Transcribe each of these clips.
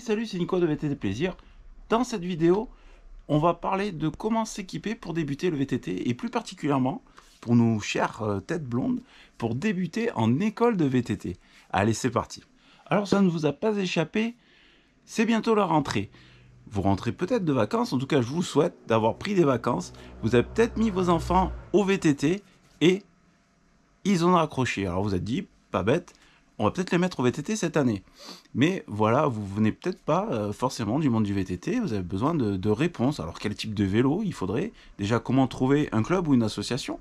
salut, c'est Nico de VTT Plaisir. Dans cette vidéo, on va parler de comment s'équiper pour débuter le VTT et plus particulièrement pour nos chères euh, têtes blondes pour débuter en école de VTT. Allez, c'est parti. Alors ça ne vous a pas échappé, c'est bientôt la rentrée. Vous rentrez peut-être de vacances, en tout cas je vous souhaite d'avoir pris des vacances. Vous avez peut-être mis vos enfants au VTT et ils ont accroché. Alors vous êtes dit, pas bête, on va peut-être les mettre au VTT cette année. Mais voilà, vous venez peut-être pas euh, forcément du monde du VTT, vous avez besoin de, réponses. Alors quel type de vélo il faudrait Déjà comment trouver un club ou une association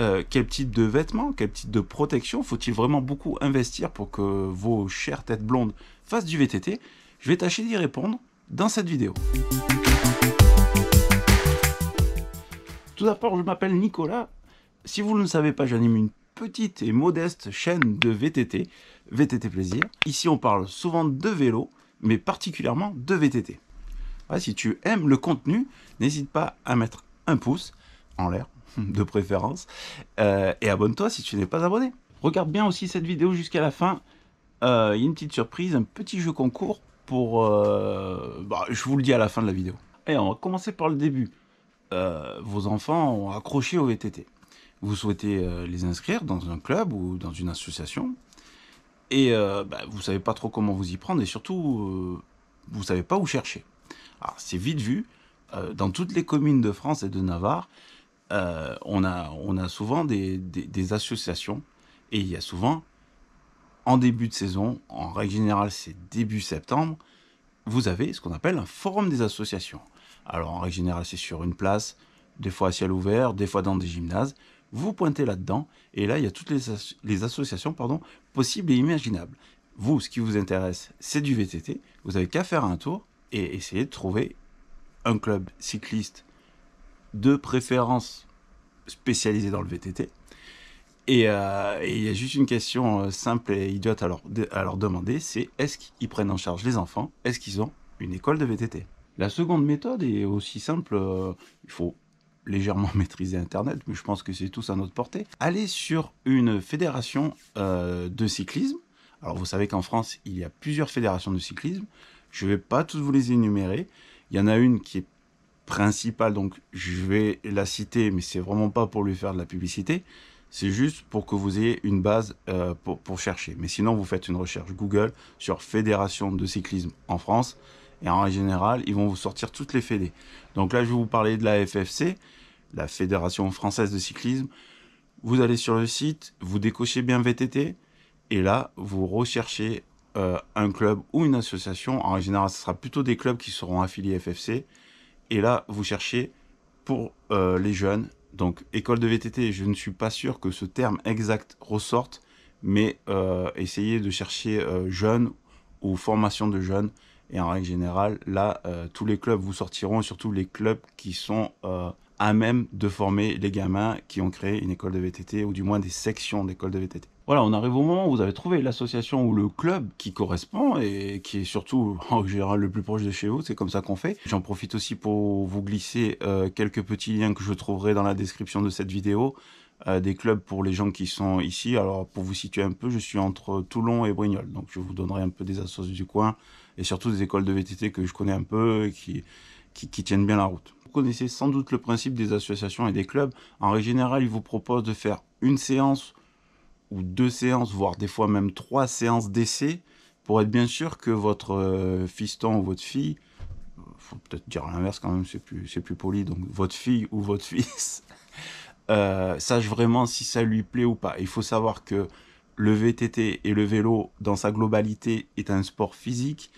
euh, quel type de vêtements, quel type de protection faut-il vraiment beaucoup investir pour que vos chères têtes blondes fassent du VTT Je vais tâcher d'y répondre dans cette vidéo. Tout d'abord, je m'appelle Nicolas. Si vous ne le savez pas, j'anime une petite et modeste chaîne de VTT, VTT Plaisir. Ici, on parle souvent de vélo, mais particulièrement de VTT. si tu aimes le contenu, n'hésite pas à mettre un pouce en l'air, de préférence, euh, et abonne-toi si tu n'es pas abonné. Regarde bien aussi cette vidéo jusqu'à la fin. Euh, il y a une petite surprise, un petit jeu concours pour... Euh, bah, je vous le dis à la fin de la vidéo. Et on va commencer par le début. vos enfants ont accroché au VTT vous souhaitez euh, les inscrire dans un club ou dans une association, et euh, bah, vous ne savez pas trop comment vous y prendre, et surtout, euh, vous ne savez pas où chercher. c'est vite vu, dans toutes les communes de France et de Navarre, on, a, on a souvent des, des associations, et il y a souvent, en début de saison, en règle générale, c'est début septembre, vous avez ce qu'on appelle un forum des associations. Alors, en règle générale, c'est sur une place, des fois à ciel ouvert, des fois dans des gymnases, vous pointez là-dedans, et là, il y a toutes les, associations pardon, possibles et imaginables. Vous, ce qui vous intéresse, c'est du VTT, vous n'avez qu'à faire un tour et essayer de trouver un club cycliste de préférence spécialisé dans le VTT. Euh, et, il y a juste une question euh, simple et idiote à leur, demander, c'est est-ce qu'ils prennent en charge les enfants Est-ce qu'ils ont une école de VTT La seconde méthode est aussi simple, euh, il faut légèrement maîtriser Internet, mais je pense que c'est tous à notre portée, allez sur une fédération euh, de cyclisme. Alors vous savez qu'en France, il y a plusieurs fédérations de cyclisme. Je ne vais pas toutes vous les énumérer. Il y en a une qui est principale, donc je vais la citer, mais c'est vraiment pas pour lui faire de la publicité. C'est juste pour que vous ayez une base euh, pour chercher. Mais sinon, vous faites une recherche Google sur Fédération de cyclisme en France et en général, ils vont vous sortir toutes les fédés. Donc là, je vais vous parler de la FFC, la Fédération Française de Cyclisme. Vous allez sur le site, vous décochez bien VTT, et là, vous recherchez euh, un club ou une association. En général, ce sera plutôt des clubs qui seront affiliés FFC. Et là, vous cherchez pour euh, les jeunes. Donc, école de VTT, je ne suis pas sûr que ce terme exact ressorte, mais euh, essayez de chercher jeunes ou formation de jeunes et en règle générale, là, euh, tous les clubs vous sortiront, surtout les clubs qui sont euh, à même de former les gamins qui ont créé une école de VTT, ou du moins des sections d'école de VTT. Voilà, on arrive au moment où vous avez trouvé l'association ou le club qui correspond et qui est surtout en général le plus proche de chez vous. C'est comme ça qu'on fait. J'en profite aussi pour vous glisser euh, quelques petits liens que je trouverai dans la description de cette vidéo. Euh, des clubs pour les gens qui sont ici. Alors, pour vous situer un peu, je suis entre Toulon et Brignoles. Donc, je vous donnerai un peu des associations du coin et surtout des écoles de VTT que je connais un peu et qui, qui, tiennent bien la route. Vous connaissez sans doute le principe des associations et des clubs. En règle générale, ils vous proposent de faire une séance ou deux séances, voire des fois même trois séances d'essai pour être bien sûr que votre euh, fiston ou votre fille, euh, faut peut-être dire l'inverse quand même, c'est plus, plus poli, donc votre fille ou votre fils euh, sache vraiment si ça lui plaît ou pas. Il faut savoir que le VTT et le vélo, dans sa globalité, est un sport physique.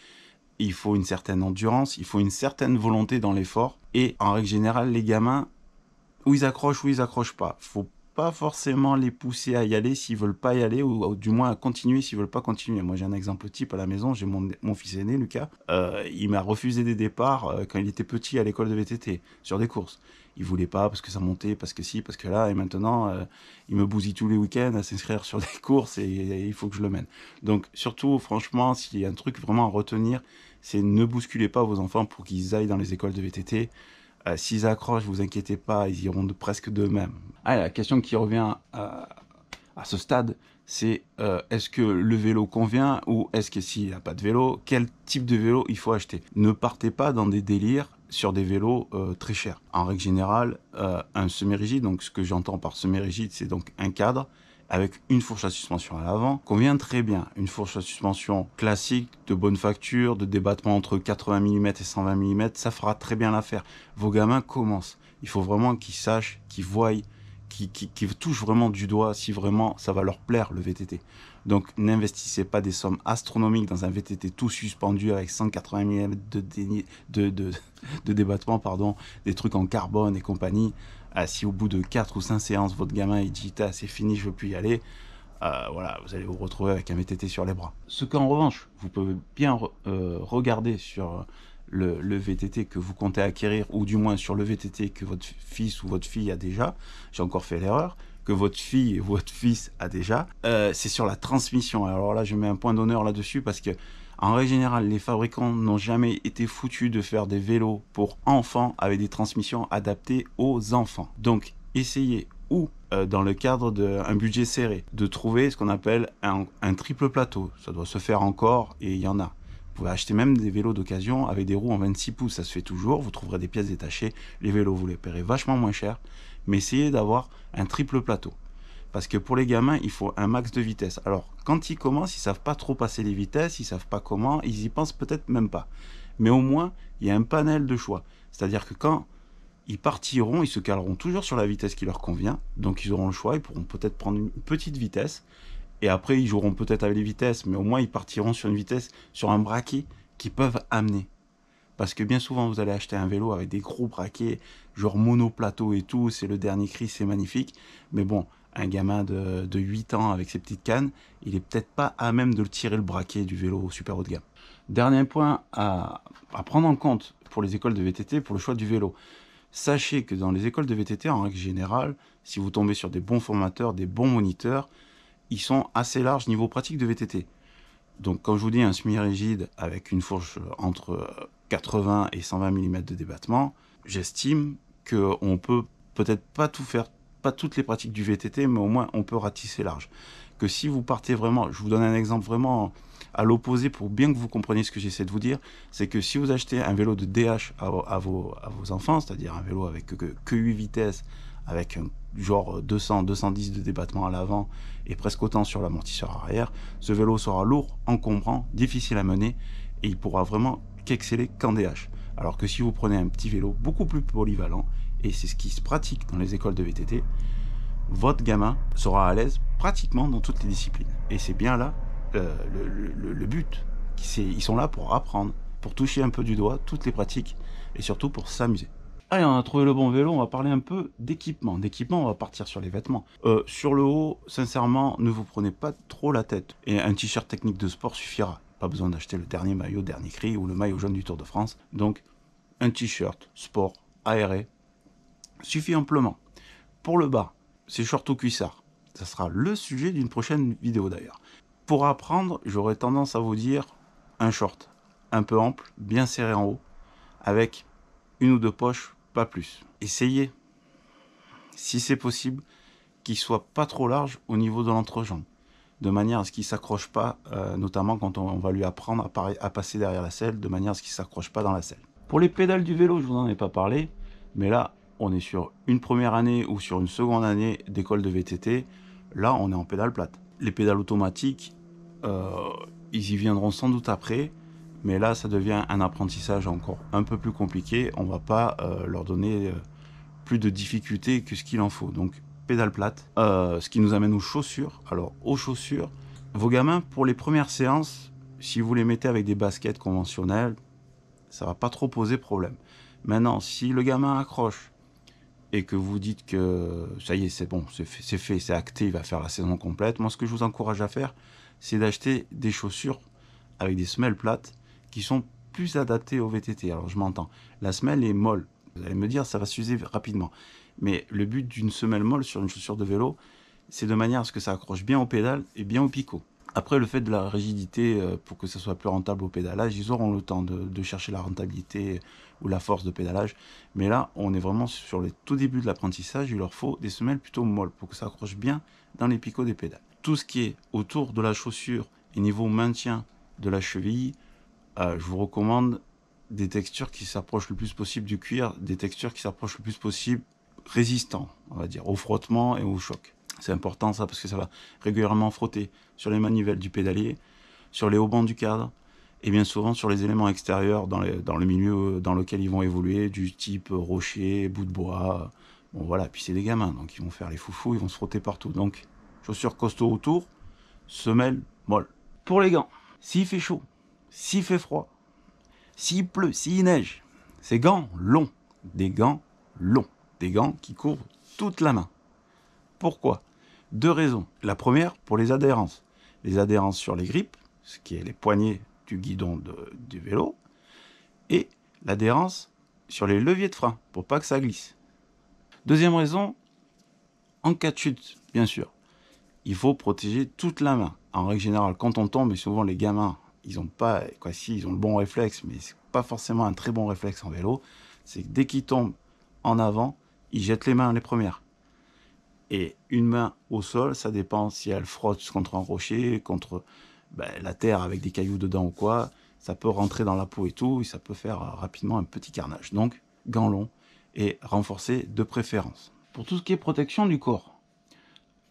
Il faut une certaine endurance, il faut une certaine volonté dans l'effort. Et en règle générale, les gamins, où ils accrochent ou ils accrochent pas. Faut pas forcément les pousser à y aller s'ils veulent pas y aller ou, du moins à continuer s'ils veulent pas continuer. Moi j'ai un exemple type à la maison, j'ai mon, fils aîné Lucas, euh, il m'a refusé des départs euh, quand il était petit à l'école de VTT sur des courses. Il voulait pas parce que ça montait, parce que si, parce que là et maintenant euh, il me bousille tous les week-ends à s'inscrire sur des courses et il faut que je le mène. Donc surtout franchement s'il y a un truc vraiment à retenir, c'est ne bousculez pas vos enfants pour qu'ils aillent dans les écoles de VTT. Euh, s'ils accrochent, vous inquiétez pas, ils iront presque d'eux-mêmes. Ah, la question qui revient euh, à, ce stade, c'est euh, est-ce que le vélo convient ou est-ce que s'il n'y a pas de vélo, quel type de vélo il faut acheter Ne partez pas dans des délires sur des vélos très chers. En règle générale, un semi-rigide, donc ce que j'entends par semi-rigide, c'est donc un cadre avec une fourche à suspension à l'avant convient très bien. Une fourche à suspension classique, de bonne facture, de débattement entre 80 mm et 120 mm, ça fera très bien l'affaire. Vos gamins commencent. Il faut vraiment qu'ils sachent, qu'ils voient qui, qui, vraiment du doigt si vraiment ça va leur plaire le VTT. Donc n'investissez pas des sommes astronomiques dans un VTT tout suspendu avec 180 mm de, de, débattement, pardon, des trucs en carbone et compagnie. Ah, si au bout de 4 ou 5 séances, votre gamin il dit c'est fini, je veux plus y aller, euh, voilà, vous allez vous retrouver avec un VTT sur les bras. Ce qu'en revanche, vous pouvez bien euh, regarder sur le, VTT que vous comptez acquérir, ou du moins sur le VTT que votre fils ou votre fille a déjà, j'ai encore fait l'erreur, que votre fille ou votre fils a déjà, euh, c'est sur la transmission. Alors là, je mets un point d'honneur là-dessus parce que en règle générale, les fabricants n'ont jamais été foutus de faire des vélos pour enfants avec des transmissions adaptées aux enfants. Donc, essayez ou euh, dans le cadre d'un budget serré de trouver ce qu'on appelle un triple plateau. Ça doit se faire encore et il y en a. Vous pouvez acheter même des vélos d'occasion avec des roues en 26 pouces, ça se fait toujours, vous trouverez des pièces détachées, les vélos vous les paierez vachement moins cher, mais essayez d'avoir un triple plateau. Parce que pour les gamins, il faut un max de vitesse. Alors, quand ils commencent, ils savent pas trop passer les vitesses, ils ne savent pas comment, ils y pensent peut-être même pas. Mais au moins, il y a un panel de choix. C'est-à-dire que quand ils partiront, ils se caleront toujours sur la vitesse qui leur convient, donc ils auront le choix, ils pourront peut-être prendre une petite vitesse, et après, ils joueront peut-être avec les vitesses, mais au moins, ils partiront sur une vitesse, sur un braquet qu'ils peuvent amener. Parce que bien souvent, vous allez acheter un vélo avec des gros braquets, genre monoplateau et tout, c'est le dernier cri, c'est magnifique. Mais bon, un gamin de, 8 ans avec ses petites cannes, il n'est peut-être pas à même de tirer le braquet du vélo super haut de gamme. Dernier point à prendre en compte pour les écoles de VTT, pour le choix du vélo. Sachez que dans les écoles de VTT, en règle générale, si vous tombez sur des bons formateurs, des bons moniteurs, ils sont assez larges niveau pratique de VTT. Donc quand je vous dis un semi-rigide avec une fourche entre 80 euh, et 120 mm de débattement, j'estime qu'on peut peut-être pas tout faire, pas toutes les pratiques du VTT, mais au moins on peut ratisser large. Que si vous partez vraiment, je vous donne un exemple vraiment à l'opposé pour bien que vous compreniez ce que j'essaie de vous dire, c'est que si vous achetez un vélo de DH à, vos, enfants, c'est-à-dire un vélo avec euh, que, que 8 vitesses, avec un genre 200, 210 de débattement à l'avant et presque autant sur l'amortisseur arrière, ce vélo sera lourd, encombrant, difficile à mener et il pourra vraiment qu'exceller qu'en DH. Alors que si vous prenez un petit vélo beaucoup plus polyvalent, et c'est ce qui se pratique dans les écoles de VTT, votre gamin sera à l'aise pratiquement dans toutes les disciplines. Et c'est bien là euh, le, le, but. Ils sont là pour apprendre, pour toucher un peu du doigt toutes les pratiques et surtout pour s'amuser. Allez, ah, on a trouvé le bon vélo, on va parler un peu d'équipement. D'équipement, on va partir sur les vêtements. Euh, sur le haut, sincèrement, ne vous prenez pas trop la tête. Et un t-shirt technique de sport suffira. Pas besoin d'acheter le dernier maillot, dernier cri ou le maillot jaune du Tour de France. Donc, un t-shirt sport aéré suffit amplement. Pour le bas, c'est short ou cuissard. Ça sera le sujet d'une prochaine vidéo d'ailleurs. Pour apprendre, j'aurais tendance à vous dire un short un peu ample, bien serré en haut, avec une ou deux poches plus. Essayez, si c'est possible, qu'il soit pas trop large au niveau de l'entrejambe, de manière à ce qu'il s'accroche pas, euh, notamment quand on, va lui apprendre à, passer derrière la selle, de manière à ce qu'il s'accroche pas dans la selle. Pour les pédales du vélo, je vous en ai pas parlé, mais là, on est sur une première année ou sur une seconde année d'école de VTT, là, on est en pédale plate. Les pédales automatiques, euh, ils y viendront sans doute après, mais là, ça devient un apprentissage encore un peu plus compliqué. On ne va pas euh, leur donner euh, plus de difficultés que ce qu'il en faut. Donc, pédale plate. Euh, ce qui nous amène aux chaussures. Alors, aux chaussures, vos gamins, pour les premières séances, si vous les mettez avec des baskets conventionnelles, ça ne va pas trop poser problème. Maintenant, si le gamin accroche et que vous dites que ça y est, c'est bon, c'est fait, c'est acté, il va faire la saison complète, moi, ce que je vous encourage à faire, c'est d'acheter des chaussures avec des semelles plates qui sont plus adaptés au VTT. Alors je m'entends, la semelle est molle. Vous allez me dire, ça va s'user rapidement. Mais le but d'une semelle molle sur une chaussure de vélo, c'est de manière à ce que ça accroche bien aux pédales et bien au picots. Après, le fait de la rigidité euh, pour que ça soit plus rentable au pédalage, ils auront le temps de, de, chercher la rentabilité ou la force de pédalage. Mais là, on est vraiment sur le tout début de l'apprentissage. Il leur faut des semelles plutôt molles pour que ça accroche bien dans les picots des pédales. Tout ce qui est autour de la chaussure et niveau maintien de la cheville, euh, je vous recommande des textures qui s'approchent le plus possible du cuir, des textures qui s'approchent le plus possible résistant, on va dire, au frottement et au choc. C'est important ça parce que ça va régulièrement frotter sur les manivelles du pédalier, sur les haubans du cadre et bien souvent sur les éléments extérieurs dans, le milieu dans lequel ils vont évoluer, du type rocher, bout de bois. Bon voilà, puis c'est des gamins, donc ils vont faire les foufous, ils vont se frotter partout. Donc chaussures costauds autour, semelles molles. Pour les gants, s'il fait chaud, s'il fait froid, s'il pleut, s'il neige. Ces gants longs, des gants longs, des gants qui couvrent toute la main. Pourquoi Deux raisons. La première, pour les adhérences. Les adhérences sur les grippes, ce qui est les poignées du guidon du vélo, et l'adhérence sur les leviers de frein, pour pas que ça glisse. Deuxième raison, en cas de chute, bien sûr, il faut protéger toute la main. En règle générale, quand on tombe, et souvent les gamins ils ont pas, quoi, si, ils ont le bon réflexe, mais c'est pas forcément un très bon réflexe en vélo, c'est dès qu'ils tombent en avant, ils jettent les mains les premières. Et une main au sol, ça dépend si elle frotte contre un rocher, contre ben, la terre avec des cailloux dedans ou quoi. Ça peut rentrer dans la peau et tout, et ça peut faire euh, rapidement un petit carnage. Donc, gants longs et renforcés de préférence. Pour tout ce qui est protection du corps,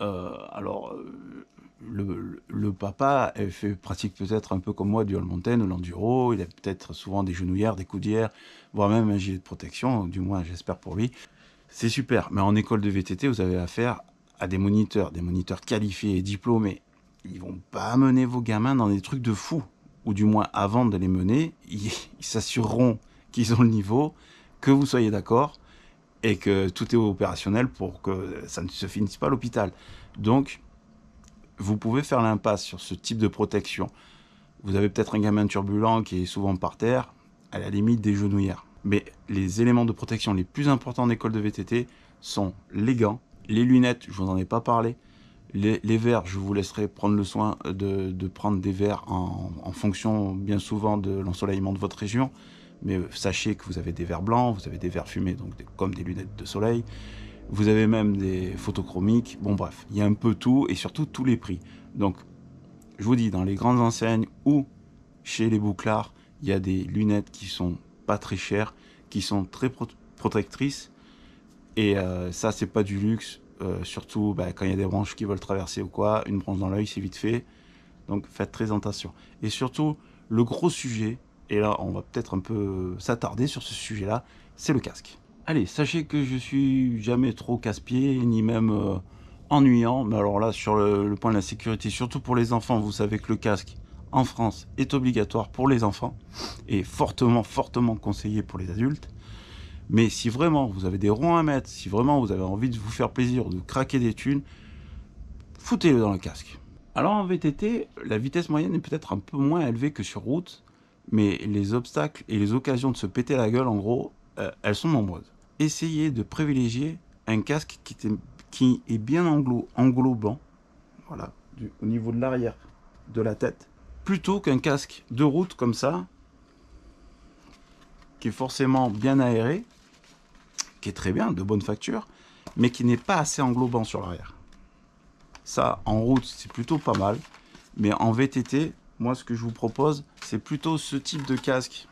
euh, alors, euh, le, le papa fait, pratique peut-être un peu comme moi du all ou l'enduro. Il a peut-être souvent des genouillères, des coudières, voire même un gilet de protection, du moins j'espère pour lui. C'est super, mais en école de VTT, vous avez affaire à des moniteurs, des moniteurs qualifiés et diplômés. Ils vont pas mener vos gamins dans des trucs de fou, ou du moins avant de les mener, ils s'assureront qu'ils ont le niveau, que vous soyez d'accord, et que tout est opérationnel pour que ça ne se finisse pas à l'hôpital. Donc, vous pouvez faire l'impasse sur ce type de protection. Vous avez peut-être un gamin turbulent qui est souvent par terre, à la limite des genouillères. Mais les éléments de protection les plus importants en école de VTT sont les gants, les lunettes, je vous en ai pas parlé, les, verres, je vous laisserai prendre le soin de, prendre des verres en, fonction bien souvent de l'ensoleillement de votre région mais sachez que vous avez des verres blancs, vous avez des verres fumés, donc comme des lunettes de soleil. Vous avez même des photochromiques. Bon, bref, il y a un peu tout et surtout tous les prix. Donc, je vous dis, dans les grandes enseignes ou chez les bouclards, il y a des lunettes qui sont pas très chères, qui sont très protectrices. Et euh, ça, c'est pas du luxe. Euh, surtout bah, quand il y a des branches qui veulent traverser ou quoi, une branche dans l'œil, c'est vite fait. Donc faites très attention. Et surtout, le gros sujet, et là on va peut-être un peu s'attarder sur ce sujet-là, c'est le casque. Allez, sachez que je suis jamais trop casse-pied, ni même euh, ennuyant. Mais alors là, sur le, point de la sécurité, surtout pour les enfants, vous savez que le casque en France est obligatoire pour les enfants et fortement, fortement conseillé pour les adultes. Mais si vraiment vous avez des ronds à mettre, si vraiment vous avez envie de vous faire plaisir, de craquer des thunes, foutez-le dans le casque. Alors en VTT, la vitesse moyenne est peut-être un peu moins élevée que sur route, mais les obstacles et les occasions de se péter la gueule, en gros, euh, elles sont nombreuses essayer de privilégier un casque qui, est, bien englobant, voilà, au niveau de l'arrière de la tête, plutôt qu'un casque de route comme ça, qui est forcément bien aéré, qui est très bien, de bonne facture, mais qui n'est pas assez englobant sur l'arrière. Ça, en route, c'est plutôt pas mal, mais en VTT, moi, ce que je vous propose, c'est plutôt ce type de casque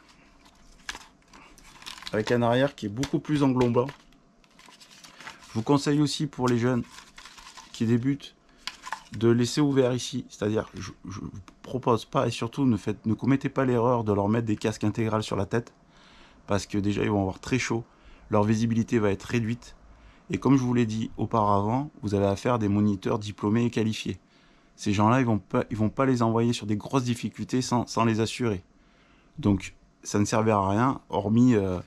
avec un arrière qui est beaucoup plus englombant. Je vous conseille aussi pour les jeunes qui débutent de laisser ouvert ici, c'est-à-dire je, ne vous propose pas et surtout ne, commettez pas l'erreur de leur mettre des casques intégrales sur la tête parce que déjà ils vont avoir très chaud, leur visibilité va être réduite et comme je vous l'ai dit auparavant, vous avez affaire à des moniteurs diplômés et qualifiés. Ces gens-là, ils vont vont pas les envoyer sur des grosses difficultés sans, les assurer. Donc ça ne servait à rien hormis euh,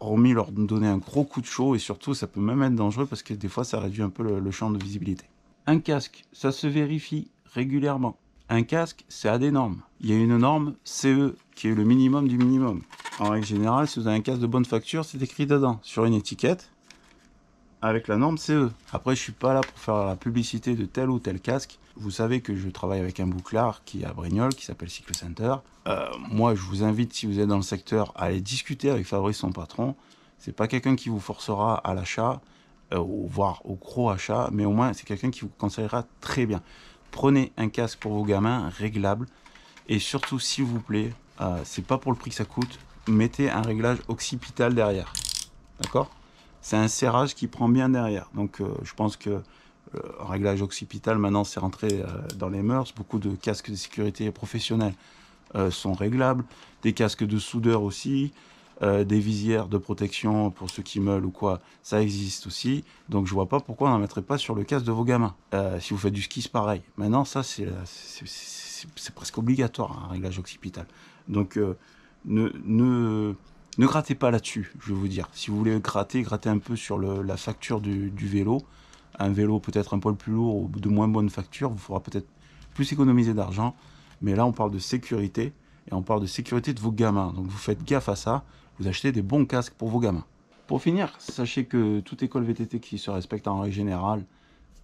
hormis leur donner un gros coup de chaud, et surtout ça peut même être dangereux parce que des fois ça réduit un peu le, champ de visibilité. Un casque, ça se vérifie régulièrement. Un casque, c'est à des normes. Il y a une norme CE, qui est le minimum du minimum. En règle générale, si vous avez un casque de bonne facture, c'est écrit dedans, sur une étiquette, avec la norme CE. Après, je suis pas là pour faire la publicité de tel ou tel casque. Vous savez que je travaille avec un bouclard qui est à Brignoles, qui s'appelle Cycle Center. Euh, moi, je vous invite, si vous êtes dans le secteur, à aller discuter avec Fabrice, son patron. C'est pas quelqu'un qui vous forcera à l'achat, euh, voire au gros achat, mais au moins, c'est quelqu'un qui vous conseillera très bien. Prenez un casque pour vos gamins, réglable. Et surtout, s'il vous plaît, euh, c'est pas pour le prix que ça coûte, mettez un réglage occipital derrière. D'accord C'est un serrage qui prend bien derrière. Donc, euh, je pense que le euh, réglage occipital, maintenant, c'est rentré euh, dans les mœurs. Beaucoup de casques de sécurité professionnels euh, sont réglables. Des casques de soudeur aussi. des visières de protection pour ceux qui meulent ou quoi, ça existe aussi. Donc je vois pas pourquoi on n'en mettrait pas sur le casque de vos gamins. si vous faites du ski, c'est pareil. Maintenant, ça, c'est presque obligatoire, un réglage occipital. Donc ne, ne, grattez pas là-dessus, je veux vous dire. Si vous voulez gratter, grattez un peu sur la facture du vélo un vélo peut-être un poil plus lourd ou de moins bonne facture vous fera peut-être plus économiser d'argent. Mais là, on parle de sécurité et on parle de sécurité de vos gamins. Donc vous faites gaffe à ça, vous achetez des bons casques pour vos gamins. Pour finir, sachez que toute école VTT qui se respecte en règle générale,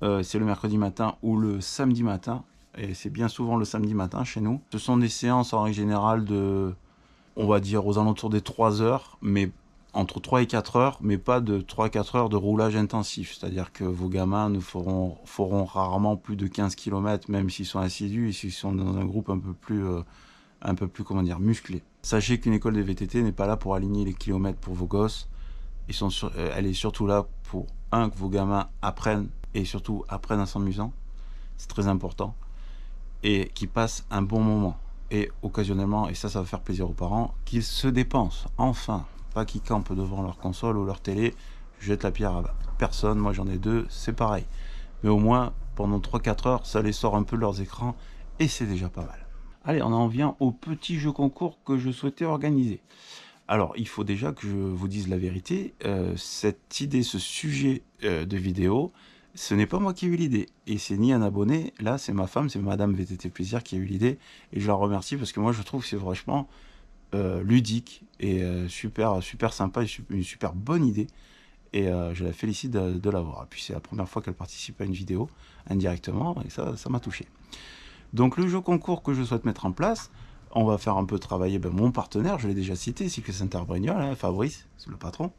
euh, c'est le mercredi matin ou le samedi matin, et c'est bien souvent le samedi matin chez nous. Ce sont des séances en règle générale de, on va dire, aux alentours des 3 heures, mais entre 3 et 4 heures, mais pas de 3-4 heures de roulage intensif. C'est-à-dire que vos gamins ne feront, feront rarement plus de 15 km, même s'ils sont assidus et s'ils sont dans un groupe un peu plus, euh, un peu plus comment dire, musclé. Sachez qu'une école de VTT n'est pas là pour aligner les kilomètres pour vos gosses. Ils sont euh, elle est surtout là pour, un, que vos gamins apprennent, et surtout apprennent en s'amusant. C'est très important. Et qu'ils passent un bon moment. Et occasionnellement, et ça, ça va faire plaisir aux parents, qu'ils se dépensent, enfin qui campent devant leur console ou leur télé, jette la pierre à personne, moi j'en ai deux, c'est pareil. Mais au moins, pendant 3-4 heures, ça les sort un peu de leurs écrans, et c'est déjà pas mal. Allez, on en vient au petit jeu concours que je souhaitais organiser. Alors, il faut déjà que je vous dise la vérité, euh, cette idée, ce sujet euh, de vidéo, ce n'est pas moi qui ai eu l'idée, et c'est ni un abonné, là c'est ma femme, c'est Madame VTT Plaisir qui a eu l'idée, et je la remercie parce que moi je trouve c'est franchement euh, ludique et euh, super, super sympa, une super bonne idée. Et euh, je la félicite de, l'avoir. Et puis c'est la première fois qu'elle participe à une vidéo indirectement et ça, ça m'a touché. Donc le jeu concours que je souhaite mettre en place, on va faire un peu travailler ben, mon partenaire, je l'ai déjà cité, c'est que Interbrignol, hein, Fabrice, c'est le patron.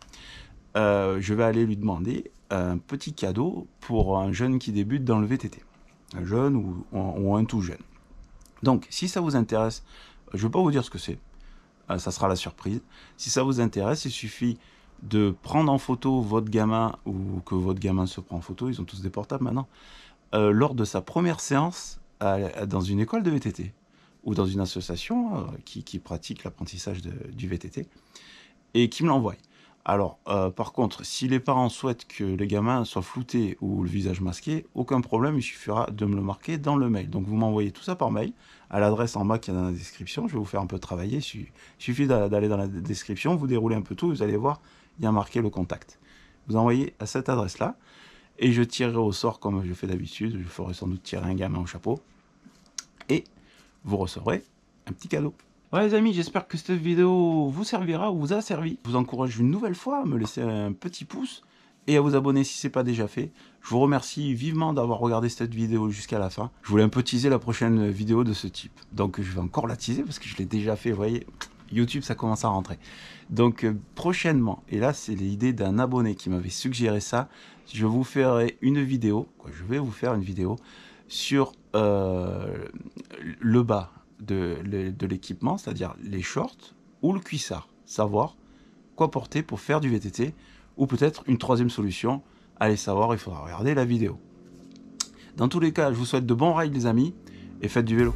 je vais aller lui demander un petit cadeau pour un jeune qui débute dans le VTT. Un jeune ou, ou un tout jeune. Donc si ça vous intéresse, je ne vais pas vous dire ce que c'est, ah, ça sera la surprise. Si ça vous intéresse, il suffit de prendre en photo votre gamin ou que votre gamin se prend en photo, ils ont tous des portables maintenant, euh, lors de sa première séance dans une école de VTT ou dans une association euh, qui, pratique l'apprentissage du VTT et qui me l'envoie. Alors, euh, par contre, si les parents souhaitent que les gamins soient floutés ou le visage masqué, aucun problème, il suffira de me le marquer dans le mail. Donc, vous m'envoyez tout ça par mail à l'adresse en bas qui est dans la description. Je vais vous faire un peu travailler. Il suffit d'aller dans la description, vous déroulez un peu tout, vous allez voir, il y a marqué le contact. Vous envoyez à cette adresse-là et je tirerai au sort comme je fais d'habitude. Je ferai sans doute tirer un gamin au chapeau et vous recevrez un petit cadeau. Voilà les amis, j'espère que cette vidéo vous servira ou vous a servi. Je vous encourage une nouvelle fois à me laisser un petit pouce et à vous abonner si ce n'est pas déjà fait. Je vous remercie vivement d'avoir regardé cette vidéo jusqu'à la fin. Je voulais un peu teaser la prochaine vidéo de ce type. Donc je vais encore la teaser parce que je l'ai déjà fait, vous voyez. YouTube, ça commence à rentrer. Donc euh, prochainement, et là c'est l'idée d'un abonné qui m'avait suggéré ça, je vous ferai une vidéo, je vais vous faire une vidéo sur euh, le bas, de, l'équipement, c'est-à-dire les shorts ou le cuissard. Savoir quoi porter pour faire du VTT ou peut-être une troisième solution. Allez savoir, il faudra regarder la vidéo. Dans tous les cas, je vous souhaite de bons rails, les amis et faites du vélo.